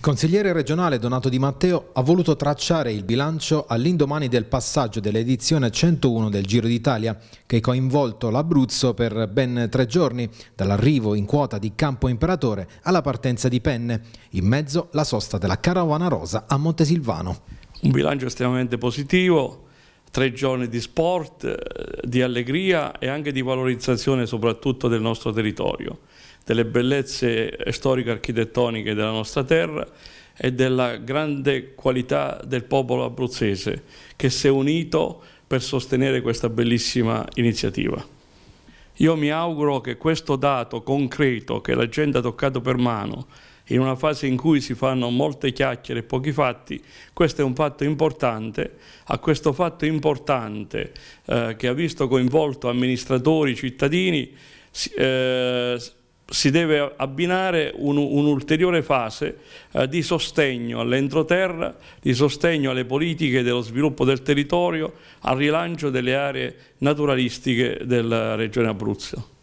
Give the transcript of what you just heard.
Il consigliere regionale Donato Di Matteo ha voluto tracciare il bilancio all'indomani del passaggio dell'edizione 101 del Giro d'Italia, che ha coinvolto l'Abruzzo per ben tre giorni, dall'arrivo in quota di Campo Imperatore alla partenza di Penne, in mezzo la sosta della Caravana Rosa a Montesilvano. Un bilancio estremamente positivo, tre giorni di sport, eh, di allegria e anche di valorizzazione soprattutto del nostro territorio delle bellezze storico-architettoniche della nostra terra e della grande qualità del popolo abruzzese che si è unito per sostenere questa bellissima iniziativa. Io mi auguro che questo dato concreto che la gente ha toccato per mano in una fase in cui si fanno molte chiacchiere e pochi fatti, questo è un fatto importante, a questo fatto importante eh, che ha visto coinvolto amministratori, cittadini, eh, si deve abbinare un'ulteriore un fase eh, di sostegno all'entroterra, di sostegno alle politiche dello sviluppo del territorio, al rilancio delle aree naturalistiche della regione Abruzzo.